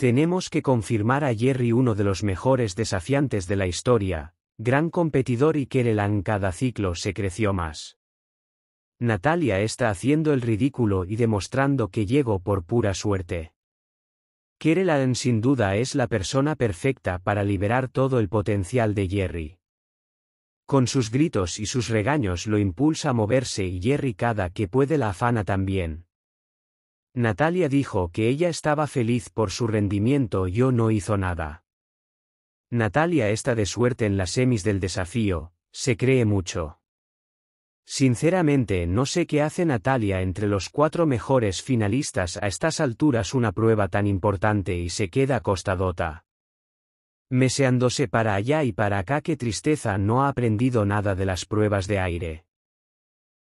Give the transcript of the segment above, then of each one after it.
Tenemos que confirmar a Jerry uno de los mejores desafiantes de la historia, gran competidor y Kerelan cada ciclo se creció más. Natalia está haciendo el ridículo y demostrando que llegó por pura suerte. Kerelan sin duda es la persona perfecta para liberar todo el potencial de Jerry. Con sus gritos y sus regaños lo impulsa a moverse y Jerry cada que puede la afana también. Natalia dijo que ella estaba feliz por su rendimiento y yo no hizo nada. Natalia está de suerte en las semis del desafío, se cree mucho. Sinceramente no sé qué hace Natalia entre los cuatro mejores finalistas a estas alturas una prueba tan importante y se queda costadota. Meseándose para allá y para acá qué tristeza no ha aprendido nada de las pruebas de aire.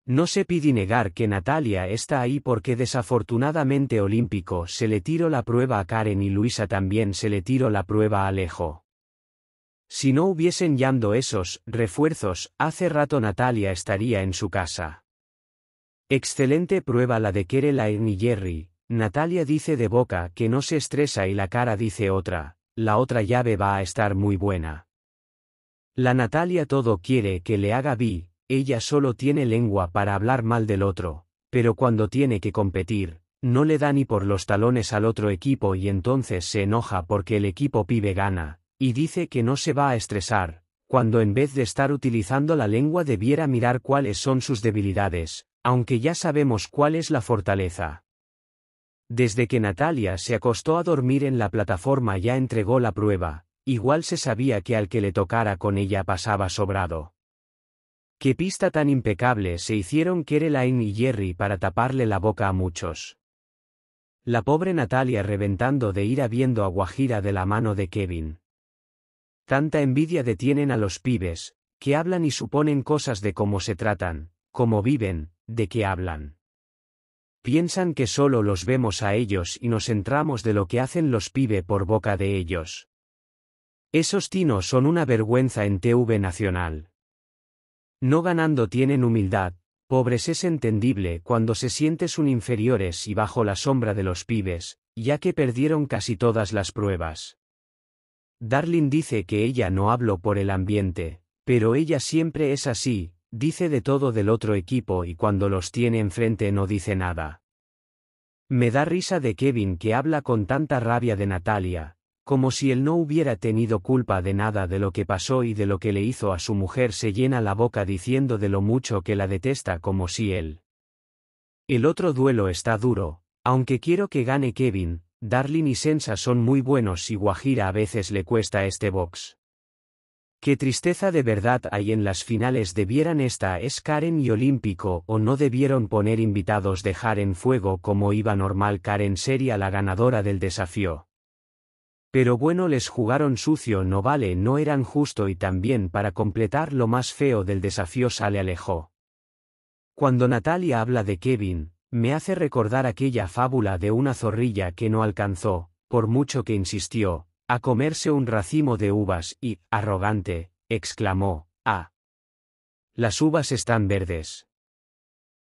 No se pide negar que Natalia está ahí porque desafortunadamente Olímpico se le tiró la prueba a Karen y Luisa también se le tiró la prueba a Alejo. Si no hubiesen llamado esos refuerzos, hace rato Natalia estaría en su casa. Excelente prueba la de Kerelain y Jerry, Natalia dice de boca que no se estresa y la cara dice otra, la otra llave va a estar muy buena. La Natalia todo quiere que le haga vi, ella solo tiene lengua para hablar mal del otro, pero cuando tiene que competir, no le da ni por los talones al otro equipo y entonces se enoja porque el equipo pibe gana, y dice que no se va a estresar, cuando en vez de estar utilizando la lengua debiera mirar cuáles son sus debilidades, aunque ya sabemos cuál es la fortaleza. Desde que Natalia se acostó a dormir en la plataforma ya entregó la prueba, igual se sabía que al que le tocara con ella pasaba sobrado. Qué pista tan impecable se hicieron Kereline y Jerry para taparle la boca a muchos. La pobre Natalia reventando de ira viendo a Guajira de la mano de Kevin. Tanta envidia detienen a los pibes, que hablan y suponen cosas de cómo se tratan, cómo viven, de qué hablan. Piensan que solo los vemos a ellos y nos entramos de lo que hacen los pibe por boca de ellos. Esos tinos son una vergüenza en TV Nacional. No ganando tienen humildad, pobres es entendible cuando se sientes un inferiores y bajo la sombra de los pibes, ya que perdieron casi todas las pruebas. Darling dice que ella no habló por el ambiente, pero ella siempre es así, dice de todo del otro equipo y cuando los tiene enfrente no dice nada. Me da risa de Kevin que habla con tanta rabia de Natalia, como si él no hubiera tenido culpa de nada de lo que pasó y de lo que le hizo a su mujer se llena la boca diciendo de lo mucho que la detesta como si él. El otro duelo está duro, aunque quiero que gane Kevin, Darlin y Sensa son muy buenos y Guajira a veces le cuesta este box. Qué tristeza de verdad hay en las finales debieran esta es Karen y Olímpico o no debieron poner invitados dejar en fuego como iba normal Karen sería la ganadora del desafío. Pero bueno les jugaron sucio no vale no eran justo y también para completar lo más feo del desafío sale alejó. Cuando Natalia habla de Kevin, me hace recordar aquella fábula de una zorrilla que no alcanzó, por mucho que insistió, a comerse un racimo de uvas y, arrogante, exclamó, ah. Las uvas están verdes.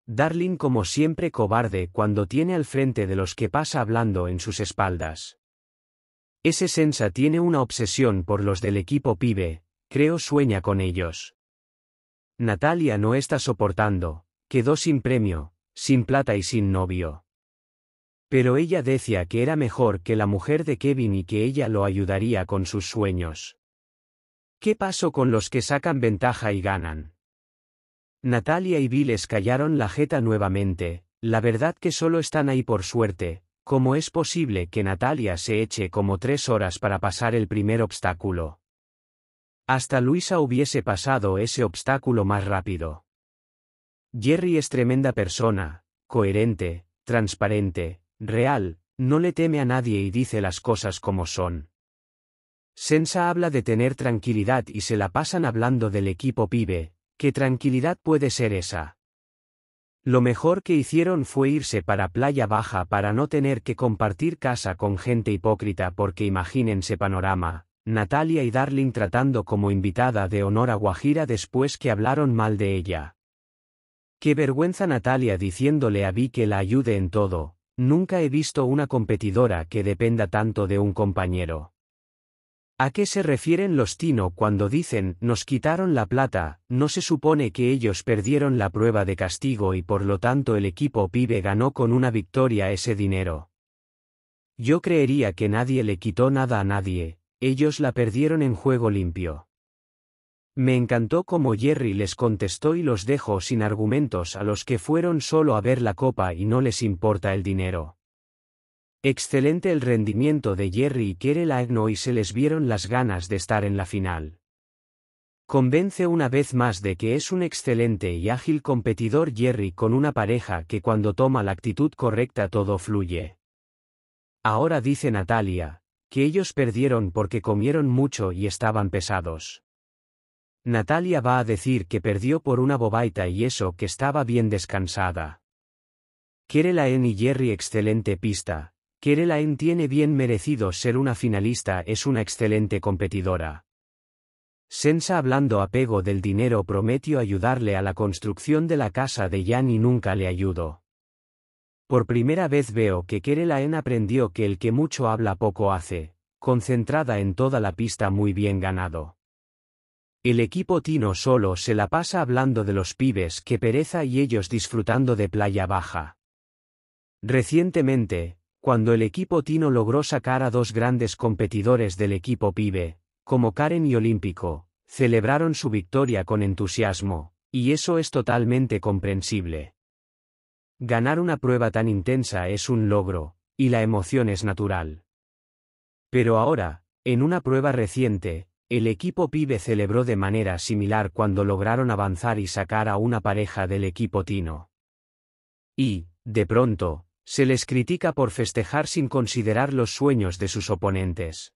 Darling como siempre cobarde cuando tiene al frente de los que pasa hablando en sus espaldas. Ese Sensa tiene una obsesión por los del equipo pibe, creo sueña con ellos. Natalia no está soportando, quedó sin premio, sin plata y sin novio. Pero ella decía que era mejor que la mujer de Kevin y que ella lo ayudaría con sus sueños. ¿Qué pasó con los que sacan ventaja y ganan? Natalia y Viles callaron la jeta nuevamente, la verdad que solo están ahí por suerte, ¿Cómo es posible que Natalia se eche como tres horas para pasar el primer obstáculo? Hasta Luisa hubiese pasado ese obstáculo más rápido. Jerry es tremenda persona, coherente, transparente, real, no le teme a nadie y dice las cosas como son. Sensa habla de tener tranquilidad y se la pasan hablando del equipo pibe, ¿qué tranquilidad puede ser esa? Lo mejor que hicieron fue irse para Playa Baja para no tener que compartir casa con gente hipócrita porque imagínense panorama, Natalia y Darling tratando como invitada de honor a Guajira después que hablaron mal de ella. Qué vergüenza Natalia diciéndole a Vi que la ayude en todo, nunca he visto una competidora que dependa tanto de un compañero. ¿A qué se refieren los Tino cuando dicen, nos quitaron la plata? ¿No se supone que ellos perdieron la prueba de castigo y por lo tanto el equipo pibe ganó con una victoria ese dinero? Yo creería que nadie le quitó nada a nadie, ellos la perdieron en juego limpio. Me encantó como Jerry les contestó y los dejó sin argumentos a los que fueron solo a ver la copa y no les importa el dinero. Excelente el rendimiento de Jerry y Kerel Agno ah, y se les vieron las ganas de estar en la final. Convence una vez más de que es un excelente y ágil competidor Jerry con una pareja que cuando toma la actitud correcta todo fluye. Ahora dice Natalia, que ellos perdieron porque comieron mucho y estaban pesados. Natalia va a decir que perdió por una bobaita y eso que estaba bien descansada. Quiere la ah, y Jerry excelente pista, Kerelaen tiene bien merecido ser una finalista, es una excelente competidora. Sensa hablando apego del dinero prometió ayudarle a la construcción de la casa de Jan y nunca le ayudó. Por primera vez veo que Kerelaen aprendió que el que mucho habla poco hace, concentrada en toda la pista muy bien ganado. El equipo Tino solo se la pasa hablando de los pibes que pereza y ellos disfrutando de playa baja. Recientemente, cuando el equipo Tino logró sacar a dos grandes competidores del equipo Pibe, como Karen y Olímpico, celebraron su victoria con entusiasmo, y eso es totalmente comprensible. Ganar una prueba tan intensa es un logro, y la emoción es natural. Pero ahora, en una prueba reciente, el equipo Pibe celebró de manera similar cuando lograron avanzar y sacar a una pareja del equipo Tino. Y, de pronto, se les critica por festejar sin considerar los sueños de sus oponentes.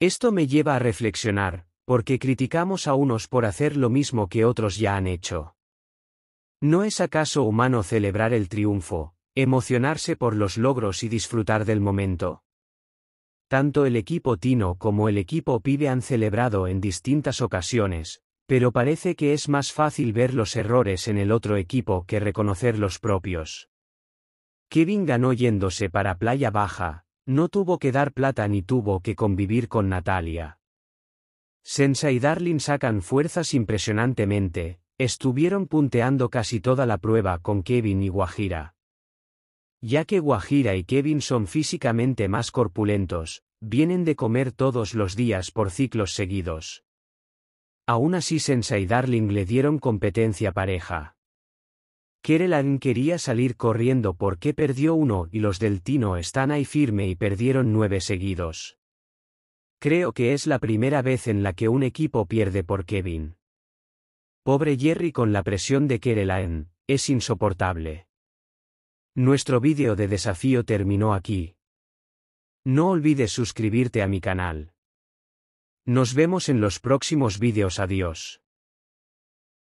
Esto me lleva a reflexionar, porque criticamos a unos por hacer lo mismo que otros ya han hecho. ¿No es acaso humano celebrar el triunfo, emocionarse por los logros y disfrutar del momento? Tanto el equipo Tino como el equipo Pibe han celebrado en distintas ocasiones, pero parece que es más fácil ver los errores en el otro equipo que reconocer los propios. Kevin ganó yéndose para Playa Baja, no tuvo que dar plata ni tuvo que convivir con Natalia. Sensa y Darling sacan fuerzas impresionantemente, estuvieron punteando casi toda la prueba con Kevin y Guajira. Ya que Guajira y Kevin son físicamente más corpulentos, vienen de comer todos los días por ciclos seguidos. Aún así Sensa y Darling le dieron competencia pareja. Kerelan quería salir corriendo porque perdió uno y los del Tino están ahí firme y perdieron nueve seguidos. Creo que es la primera vez en la que un equipo pierde por Kevin. Pobre Jerry con la presión de Kerelan, es insoportable. Nuestro vídeo de desafío terminó aquí. No olvides suscribirte a mi canal. Nos vemos en los próximos vídeos adiós.